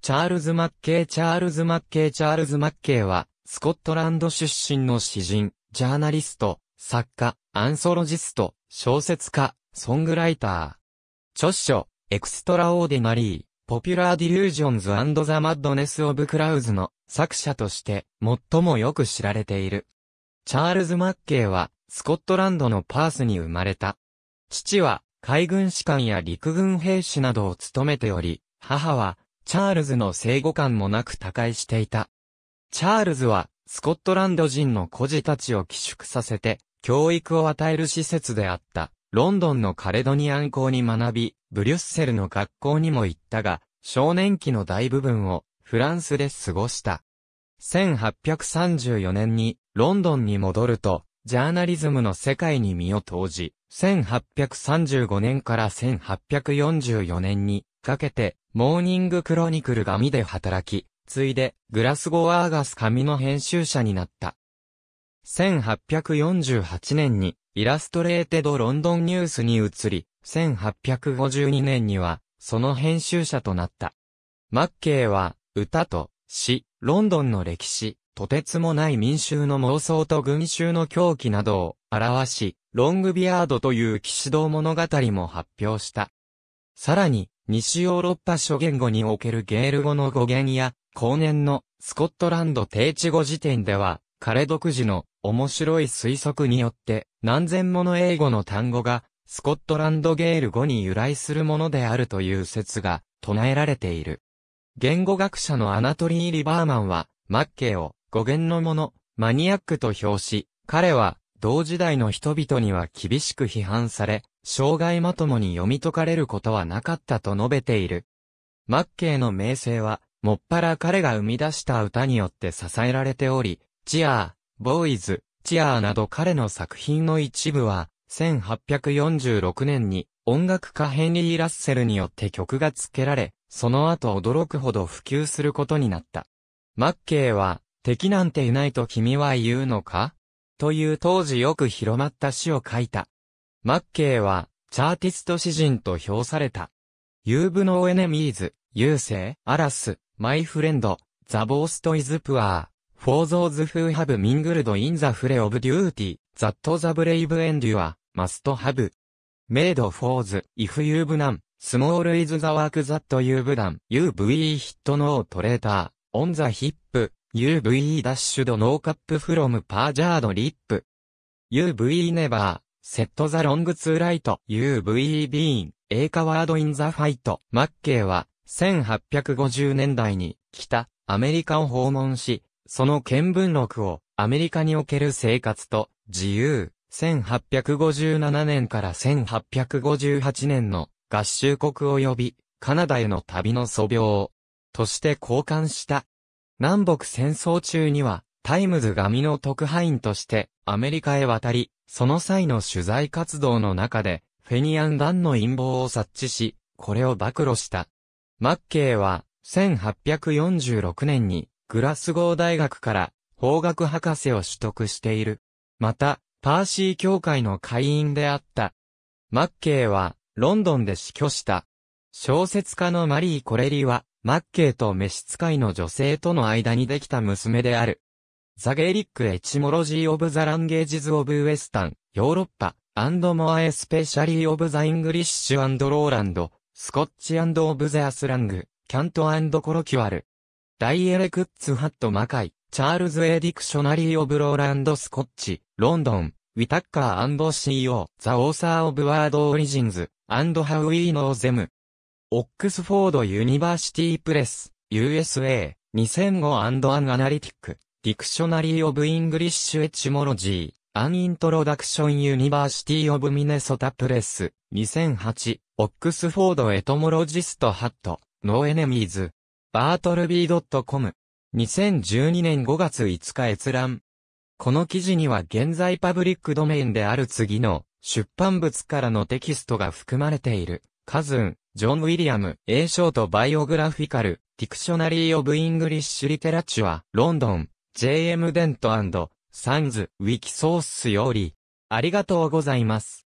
チャールズ・マッケイ・チャールズ・マッケイ・チャールズ・マッケイは、スコットランド出身の詩人、ジャーナリスト、作家、アンソロジスト、小説家、ソングライター。著書、エクストラ・オーディナリー、ポピュラー・ディリュージョンズ・アンド・ザ・マッドネス・オブ・クラウズの作者として、最もよく知られている。チャールズ・マッケイは、スコットランドのパースに生まれた。父は、海軍士官や陸軍兵士などを務めており、母は、チャールズの生後感もなく他界していた。チャールズは、スコットランド人の孤児たちを寄宿させて、教育を与える施設であった、ロンドンのカレドニアン校に学び、ブリュッセルの学校にも行ったが、少年期の大部分をフランスで過ごした。1834年にロンドンに戻ると、ジャーナリズムの世界に身を投じ、1835年から1844年にかけて、モーニングクロニクル紙で働き、ついで、グラスゴー・アーガス紙の編集者になった。1848年に、イラストレーテド・ロンドンニュースに移り、1852年には、その編集者となった。マッケイは、歌と詩、ロンドンの歴史、とてつもない民衆の妄想と群衆の狂気などを表し、ロングビアードという騎士道物語も発表した。さらに、西ヨーロッパ諸言語におけるゲール語の語源や、後年のスコットランド定置語辞典では、彼独自の面白い推測によって、何千もの英語の単語が、スコットランドゲール語に由来するものであるという説が唱えられている。言語学者のアナトリー・リバーマンは、マッケを語源のもの、マニアックと評し、彼は同時代の人々には厳しく批判され、障害まともに読み解かれることはなかったと述べている。マッケイの名声は、もっぱら彼が生み出した歌によって支えられており、チアー、ボーイズ、チアーなど彼の作品の一部は、1846年に音楽家ヘンリー・ラッセルによって曲が付けられ、その後驚くほど普及することになった。マッケイは、敵なんていないと君は言うのかという当時よく広まった詩を書いた。マッケイは、チャーティスト詩人と評された。ユーブノーエネミーズ、ユーセイ、アラス、マイフレンド、ザボーストイズプアー、フォーゾーズフーハブミングルドインザフレオブデューティ、ザットザブレイブエンデュア、マストハブ。メイドフォーズ、イフユーブナン、スモールイズザワークザットユーブダン、ユーブイーヒットノートレーター、オンザヒップ、UVE ダッシュドノーカップフロムパージャードリップ。UVE ネバー、セットザロングツーライト。UVE ビーン、エーカワードインザファイト。マッケイは、1850年代に、北、アメリカを訪問し、その見聞録を、アメリカにおける生活と、自由、1857年から1858年の、合衆国及び、カナダへの旅の素描、として交換した。南北戦争中には、タイムズ紙の特派員としてアメリカへ渡り、その際の取材活動の中で、フェニアン・ダンの陰謀を察知し、これを暴露した。マッケイは、1846年に、グラスゴー大学から法学博士を取得している。また、パーシー協会の会員であった。マッケイは、ロンドンで死去した。小説家のマリー・コレリは、マッケイと召使いの女性との間にできた娘である。ザゲーリックエチモロジー・オブ・ザ・ランゲージズ・オブ・ウエスタン、ヨーロッパ、アンドモア・エスペシャリー・オブ・ザ・イングリッシュ・アンド・ローランド、スコッチ・アンド・オブ・ザ・アスラング、キャント・アンド・コロキュアル。ダイエレクッツ・ハット・マカイ、チャールズ・エディクショナリー・オブ・ローランド・スコッチ、ロンドン、ウィタッカー &CO、ザ・オーサー・オブ・ワード・オリジンズ、アンド・ハウ・ィー・ノー・ゼム。オックスフォードユニバーシティプレス、USA、2005アンアナリティック、ディクショナリー・オブ・イングリッシュ・エチモロジー、アン・イントロダクション・ユニバーシティ・オブ・ミネソタ・プレス、2008、オックスフォード・エトモロジスト・ハット、ノー・エネミーズ、バートルビー .com、2012年5月5日閲覧。この記事には現在パブリックドメインである次の出版物からのテキストが含まれている。カズン、ジョン・ウィリアム、A ショート・バイオグラフィカル、ディクショナリー・オブ・イングリッシュ・リテラチュア、ロンドン、JM デントサンズ、ウィキソースより、ありがとうございます。